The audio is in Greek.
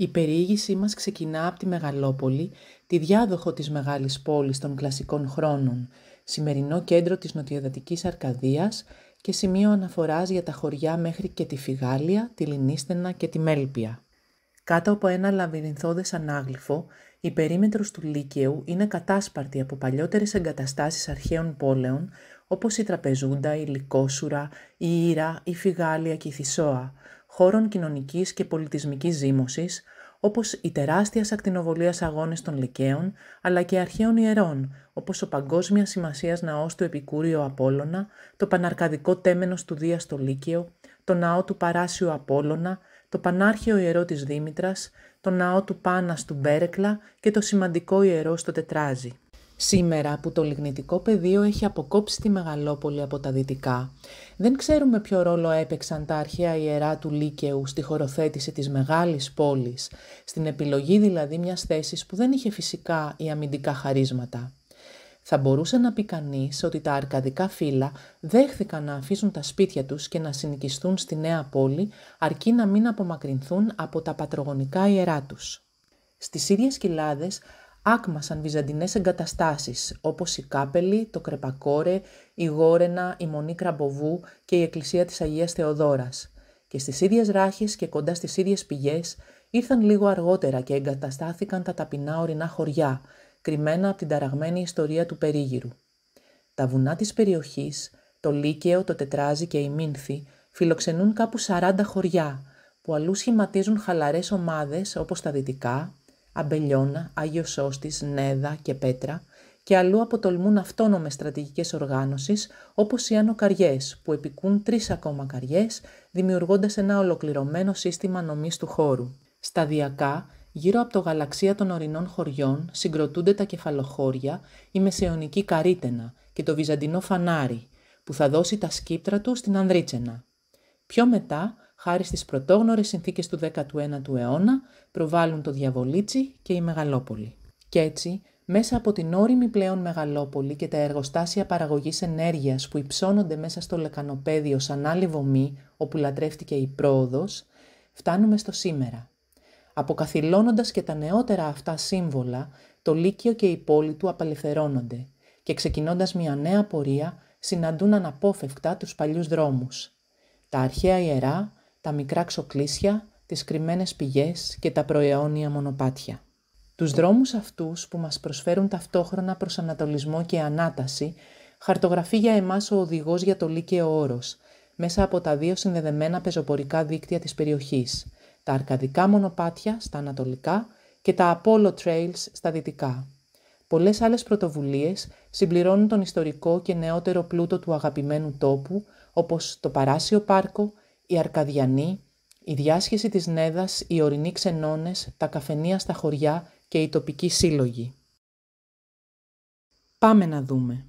Η περιήγησή μας ξεκινά από τη Μεγαλόπολη, τη διάδοχο της μεγάλης πόλης των κλασικών χρόνων, σημερινό κέντρο της νοτιοδατικής Αρκαδίας και σημείο αναφοράς για τα χωριά μέχρι και τη Φιγάλια, τη Λινίστενα και τη Μέλπια. Κάτω από ένα λαβυρινθώδες ανάγλυφο, η περίμετρος του Λύκαιου είναι κατάσπαρτη από παλιότερες εγκαταστάσεις αρχαίων πόλεων, όπως η Τραπεζούντα, η Λυκόσουρα, η Ήρα, η Φιγάλια και η Θησόα, χώρων κοινωνικής και πολιτισμικής ζήμωσης, όπως η τεράστια ακτινοβολία Αγώνες των Λυκαίων, αλλά και αρχαίων ιερών, όπως ο παγκόσμια σημασίας ναός του Επικούριο Απόλλωνα, το παναρκαδικό τέμενος του Δία στο Λύκειο, το ναό του Παράσιου Απόλλωνα, το Πανάρχαιο Ιερό της Δήμητρας, το ναό του Πάνας του Μπέρεκλα και το σημαντικό ιερό στο Τετράζι. Σήμερα που το λιγνητικό πεδίο έχει αποκόψει τη Μεγαλόπολη από τα δυτικά, δεν ξέρουμε ποιο ρόλο έπαιξαν τα αρχαία ιερά του Λίκεου στη χωροθέτηση της μεγάλης πόλης, στην επιλογή δηλαδή μιας θέσης που δεν είχε φυσικά ή αμυντικά χαρίσματα. Θα μπορούσε να πει κανείς ότι τα αρκαδικά φύλλα δέχθηκαν να αφήσουν τα σπίτια τους και να συνοικιστούν στη νέα πόλη, αρκεί να μην απομακρυνθούν από τα πατρογονικά ιερά τους. Στις ίδιες κοιλάδες άκμασαν βυζαντινές εγκαταστάσεις όπως η Κάπελη, το Κρεπακόρε, η Γόρενα, η Μονή Κραμποβού και η Εκκλησία της Αγίας Θεοδόρας. Και στις ίδιες ράχες και κοντά στις ίδιες πηγές ήρθαν λίγο αργότερα και εγκαταστάθηκαν τα ταπεινά ορεινά χωριά, κρυμμένα από την ταραγμένη ιστορία του περίγυρου. Τα βουνά της περιοχής, το Λύκαιο, το Τετράζι και η Μύνθη φιλοξενούν κάπου 40 χωριά, που αλλού σχηματίζουν χαλαρές ομάδες όπως τα δυτικά, Αμπελιώνα, Άγιος Σώστης, Νέδα και Πέτρα και αλλού αποτολμούν αυτόνομες στρατηγικές οργάνωσεις όπως οι άνω καριές, που επικούν τρεις ακόμα καριές, δημιουργώντας ένα ολοκληρωμένο σύστημα νομής του χώρου. Σταδιακά, γύρω από το γαλαξία των ορεινών χωριών συγκροτούνται τα κεφαλοχώρια, η μεσαιωνική καρίτενα και το βυζαντινό φανάρι που θα δώσει τα σκύπτρα του στην Ανδρίτσενα. Πιο μετά, χάρη στις πρωτόγνωρες συνθήκες του 19ου αιώνα, προβάλλουν το Διαβολίτσι και η Μεγαλόπολη. Κι έτσι, μέσα από την όρημη πλέον Μεγαλόπολη και τα εργοστάσια παραγωγής ενέργειας που υψώνονται μέσα στο λεκανοπέδιο σαν άλλη βομή όπου λατρεύτηκε η πρόοδος, φτάνουμε στο σήμερα. Αποκαθιλώνοντας και τα νεότερα αυτά σύμβολα, το Λύκειο και η πόλη του απελευθερώνονται και ξεκινώντας μια νέα πορεία συναντούν αναπόφευκτα τους παλιούς δρόμους. Τα αρχαία ιερά, τα μικρά ξοκλήσια, τις κρυμμένες πηγές και τα προαιώνια μονοπάτια. Τους δρόμους αυτούς που μας προσφέρουν ταυτόχρονα ανατολισμό και ανάταση, χαρτογραφεί για εμάς ο οδηγός για το Λύκαιο Όρος, μέσα από τα δύο συνδεδεμένα πεζοπορικά δίκτυα της περιοχής, τα αρκαδικά μονοπάτια στα ανατολικά και τα Apollo Trails στα δυτικά. Πολλές άλλες πρωτοβουλίες συμπληρώνουν τον ιστορικό και νεότερο πλούτο του αγαπημένου τόπου, όπως το Παράσιο Πάρκο, η Αρκαδιανοί, η διάσχεση της Νέδας, οι ορεινοί ξενώνες, τα καφενεία στα χωριά και οι τοπικοί σύλλογοι. Πάμε να δούμε.